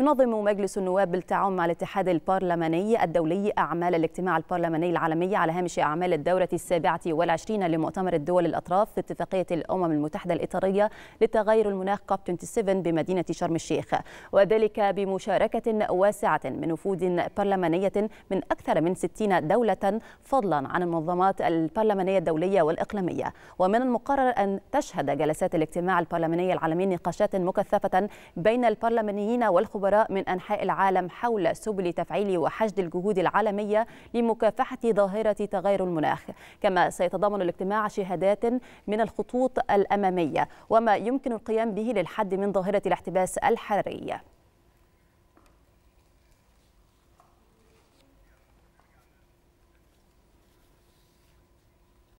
ينظم مجلس النواب بالتعاون مع الاتحاد البرلماني الدولي أعمال الاجتماع البرلماني العالمي على هامش أعمال الدورة السابعة والعشرين لمؤتمر الدول الأطراف في اتفاقية الأمم المتحدة الإطارية للتغير المناخ كوب 27 بمدينة شرم الشيخ وذلك بمشاركة واسعة من وفود برلمانية من أكثر من 60 دولة فضلا عن المنظمات البرلمانية الدولية والإقليمية ومن المقرر أن تشهد جلسات الاجتماع البرلماني العالمي نقاشات مكثفة بين البرلمانيين والخبراء خبراء من أنحاء العالم حول سبل تفعيل وحشد الجهود العالمية لمكافحة ظاهرة تغير المناخ كما سيتضمن الاجتماع شهادات من الخطوط الأمامية وما يمكن القيام به للحد من ظاهرة الاحتباس الحراري